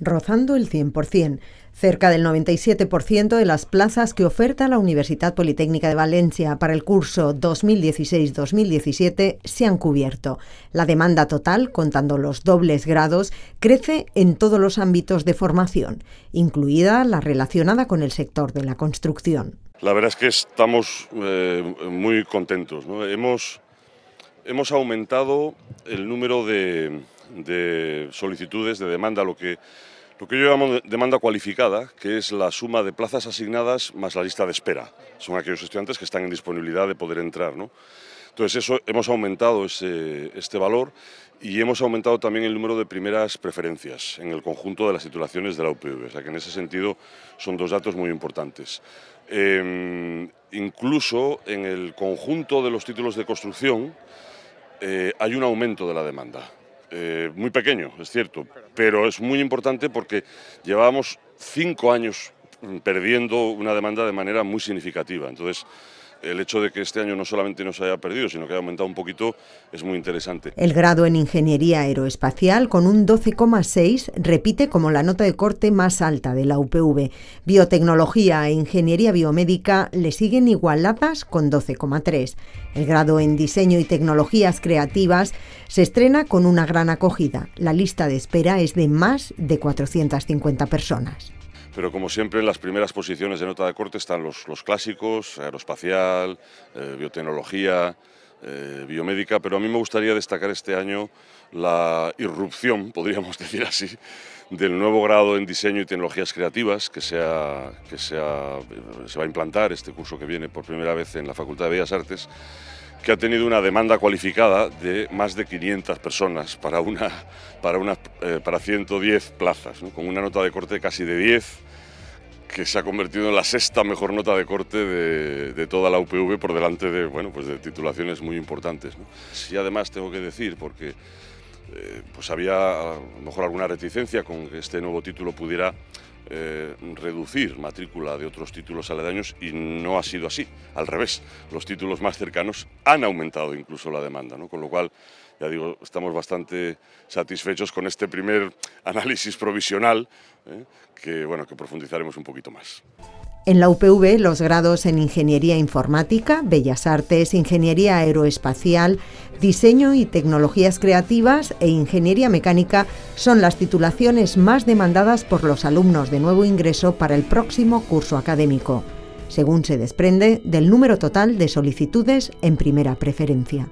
rozando el 100%. Cerca del 97% de las plazas que oferta la Universidad Politécnica de Valencia para el curso 2016-2017 se han cubierto. La demanda total, contando los dobles grados, crece en todos los ámbitos de formación, incluida la relacionada con el sector de la construcción. La verdad es que estamos eh, muy contentos. Hemos, hemos aumentado el número de, de solicitudes de demanda, lo que, lo que yo llamo demanda cualificada, que es la suma de plazas asignadas más la lista de espera. Son aquellos estudiantes que están en disponibilidad de poder entrar. ¿no? Entonces, eso, hemos aumentado ese, este valor y hemos aumentado también el número de primeras preferencias en el conjunto de las titulaciones de la UPV. O sea que en ese sentido son dos datos muy importantes. Em, incluso en el conjunto de los títulos de construcción eh, hay un aumento de la demanda. Eh, muy pequeño, es cierto, pero es muy importante porque ...llevamos cinco años perdiendo una demanda de manera muy significativa. Entonces, el hecho de que este año no solamente no se haya perdido, sino que haya aumentado un poquito, es muy interesante. El grado en Ingeniería Aeroespacial, con un 12,6, repite como la nota de corte más alta de la UPV. Biotecnología e Ingeniería Biomédica le siguen igualadas con 12,3. El grado en Diseño y Tecnologías Creativas se estrena con una gran acogida. La lista de espera es de más de 450 personas. Pero como siempre, en las primeras posiciones de nota de corte están los, clásicos, aeroespacial, eh, biotecnología, eh, biomédica, pero a mí me gustaría destacar este año la irrupción, podríamos decir así, del nuevo grado en diseño y tecnologías creativas que, se va a implantar este curso que viene por primera vez en la Facultad de Bellas Artes que ha tenido una demanda cualificada de más de 500 personas para, una, para, una, eh, para 110 plazas, con una nota de corte casi de 10, que se ha convertido en la sexta mejor nota de corte de, toda la UPV por delante de, bueno, pues de titulaciones muy importantes. ¿no? Y además tengo que decir, porque eh, pues había mejor alguna reticencia con que este nuevo título pudiera eh, reducir matrícula de otros títulos aledaños y no ha sido así. Al revés, los títulos más cercanos han aumentado incluso la demanda, con lo cual, ya digo, estamos bastante satisfechos con este primer análisis provisional, ¿eh? que, bueno, que profundizaremos un poquito más. En la UPV, los grados en Ingeniería Informática, Bellas Artes, Ingeniería Aeroespacial, Diseño y Tecnologías Creativas e Ingeniería Mecánica son las titulaciones más demandadas por los alumnos de nuevo ingreso para el próximo curso académico, según se desprende del número total de solicitudes en primera preferencia.